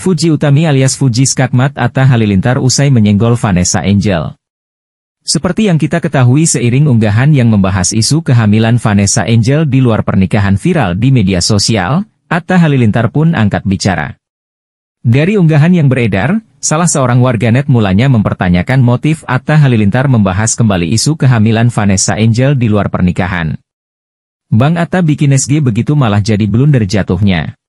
Fuji Utami alias Fuji Skakmat Atta Halilintar usai menyenggol Vanessa Angel. Seperti yang kita ketahui seiring unggahan yang membahas isu kehamilan Vanessa Angel di luar pernikahan viral di media sosial, Atta Halilintar pun angkat bicara. Dari unggahan yang beredar, salah seorang warganet mulanya mempertanyakan motif Atta Halilintar membahas kembali isu kehamilan Vanessa Angel di luar pernikahan. Bang Atta bikin SG begitu malah jadi blunder jatuhnya.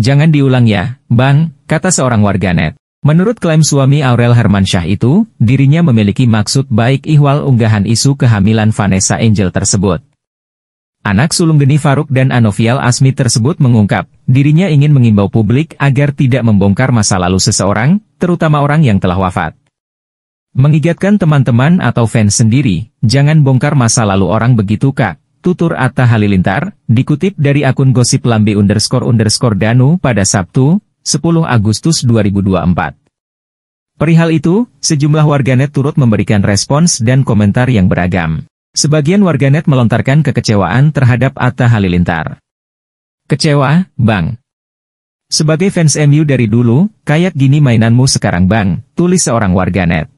Jangan diulang ya, Bang, kata seorang warganet. Menurut klaim suami Aurel Hermansyah itu, dirinya memiliki maksud baik ihwal unggahan isu kehamilan Vanessa Angel tersebut. Anak sulung Geni Faruk dan Anovial Asmi tersebut mengungkap, dirinya ingin mengimbau publik agar tidak membongkar masa lalu seseorang, terutama orang yang telah wafat. Mengigatkan teman-teman atau fans sendiri, jangan bongkar masa lalu orang begitu kak, tutur Atta Halilintar, dikutip dari akun gosip lambe underscore underscore danu pada Sabtu, 10 Agustus 2024. Perihal itu, sejumlah warganet turut memberikan respons dan komentar yang beragam. Sebagian warganet melontarkan kekecewaan terhadap Atta Halilintar. Kecewa, Bang. Sebagai fans MU dari dulu, kayak gini mainanmu sekarang Bang, tulis seorang warganet.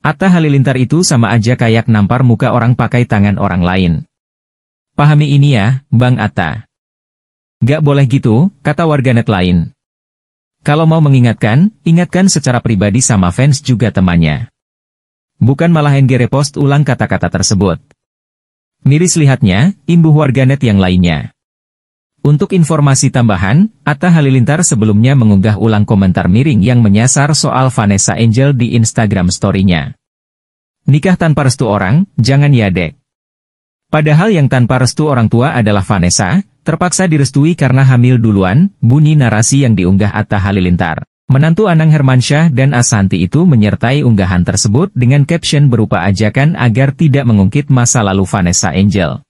Atta Halilintar itu sama aja kayak nampar muka orang pakai tangan orang lain. Pahami ini ya, Bang Atta. Gak boleh gitu, kata warganet lain. Kalau mau mengingatkan, ingatkan secara pribadi sama fans juga temannya. Bukan malah NG repost ulang kata-kata tersebut. Miris lihatnya, imbuh warganet yang lainnya. Untuk informasi tambahan, Atta Halilintar sebelumnya mengunggah ulang komentar miring yang menyasar soal Vanessa Angel di Instagram story-nya. Nikah tanpa restu orang, jangan ya dek. Padahal yang tanpa restu orang tua adalah Vanessa, terpaksa direstui karena hamil duluan, bunyi narasi yang diunggah Atta Halilintar. Menantu Anang Hermansyah dan Asanti itu menyertai unggahan tersebut dengan caption berupa ajakan agar tidak mengungkit masa lalu Vanessa Angel.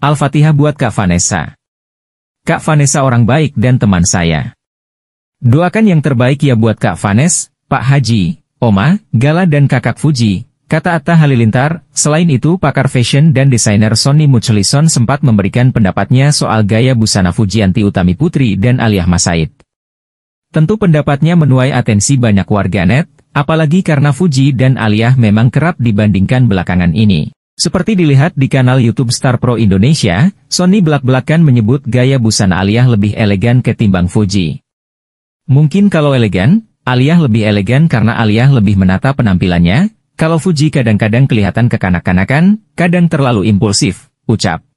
Al-Fatihah buat Kak Vanessa. Kak Vanessa orang baik dan teman saya. Doakan yang terbaik ya buat Kak Vanessa, Pak Haji, Oma, Gala dan Kakak Fuji, Kata Atta Halilintar, selain itu pakar fashion dan desainer Sony Muchelison sempat memberikan pendapatnya soal gaya busana Fujianti Utami Putri dan Aliyah Masaid. Tentu pendapatnya menuai atensi banyak warganet, apalagi karena Fuji dan Aliyah memang kerap dibandingkan belakangan ini. Seperti dilihat di kanal YouTube Star Pro Indonesia, Sony belak-belakan menyebut gaya busana Aliyah lebih elegan ketimbang Fuji. Mungkin kalau elegan, Aliyah lebih elegan karena Aliyah lebih menata penampilannya, kalau Fuji kadang-kadang kelihatan kekanak-kanakan, kadang terlalu impulsif, ucap.